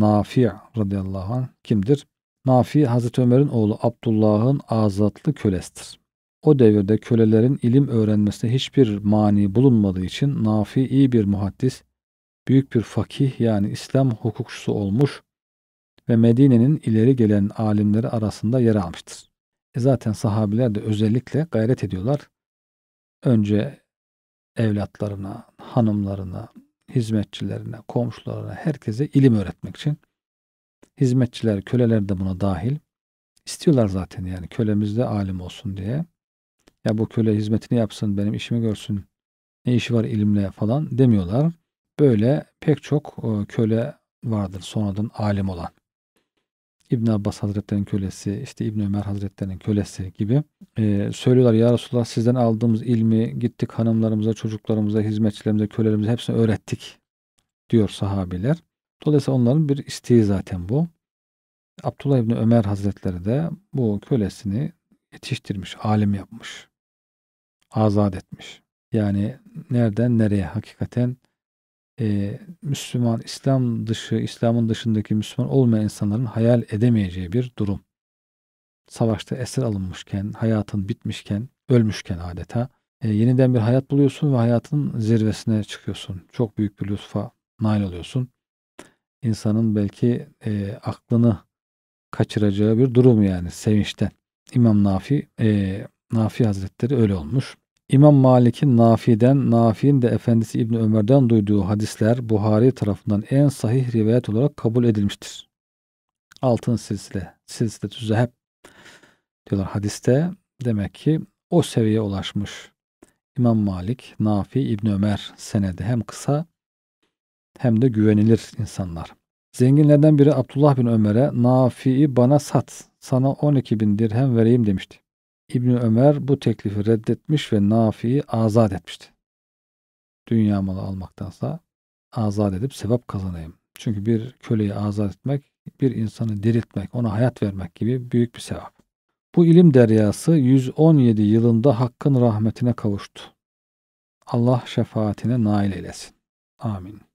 Nafi radıyallahu anh kimdir? Nafi Hazreti Ömer'in oğlu Abdullah'ın azatlı kölesidir. O devirde kölelerin ilim öğrenmesine hiçbir mani bulunmadığı için Nafi iyi bir muhaddis, büyük bir fakih yani İslam hukukçusu olmuş ve Medine'nin ileri gelen alimleri arasında yer almıştır. E zaten sahabiler de özellikle gayret ediyorlar. Önce evlatlarına, hanımlarına, hizmetçilerine, komşularına, herkese ilim öğretmek için. Hizmetçiler, köleler de buna dahil. İstiyorlar zaten yani kölemiz de alim olsun diye. Ya bu köle hizmetini yapsın, benim işimi görsün, ne işi var ilimle falan demiyorlar. Böyle pek çok e, köle vardır sonradan alim olan. İbn Abbas Hazretleri'nin kölesi, işte İbn Ömer Hazretleri'nin kölesi gibi e, söylüyorlar ya Resulullah sizden aldığımız ilmi gittik hanımlarımıza, çocuklarımıza, hizmetçilerimize, kölelerimize hepsini öğrettik diyor sahabiler. Dolayısıyla onların bir isteği zaten bu. Abdullah İbni Ömer Hazretleri de bu kölesini yetiştirmiş, alim yapmış, azat etmiş. Yani nereden nereye hakikaten e, Müslüman, İslam dışı, İslam'ın dışındaki Müslüman olmayan insanların hayal edemeyeceği bir durum. Savaşta esir alınmışken, hayatın bitmişken, ölmüşken adeta e, yeniden bir hayat buluyorsun ve hayatın zirvesine çıkıyorsun. Çok büyük bir lütfa nail oluyorsun. İnsanın belki e, aklını kaçıracağı bir durum yani sevinçten. İmam Nafi, e, Nafi Hazretleri öyle olmuş. İmam Malik'in Nafi'den, Nafi'nin de efendisi İbn Ömer'den duyduğu hadisler Buhari tarafından en sahih rivayet olarak kabul edilmiştir. Altın silsile, silsile tüzü hep diyorlar hadiste. Demek ki o seviyeye ulaşmış. İmam Malik, Nafi, İbn Ömer senedi hem kısa hem de güvenilir insanlar. Zenginlerden biri Abdullah bin Ömer'e Nafi'yi bana sat, sana 12 bin dirhem vereyim demişti. İbni Ömer bu teklifi reddetmiş ve Nafi'yi azat etmişti. Dünya malı almaktansa azat edip sevap kazanayım. Çünkü bir köleyi azat etmek, bir insanı diriltmek, ona hayat vermek gibi büyük bir sevap. Bu ilim deryası 117 yılında Hakk'ın rahmetine kavuştu. Allah şefaatine nail eylesin. Amin.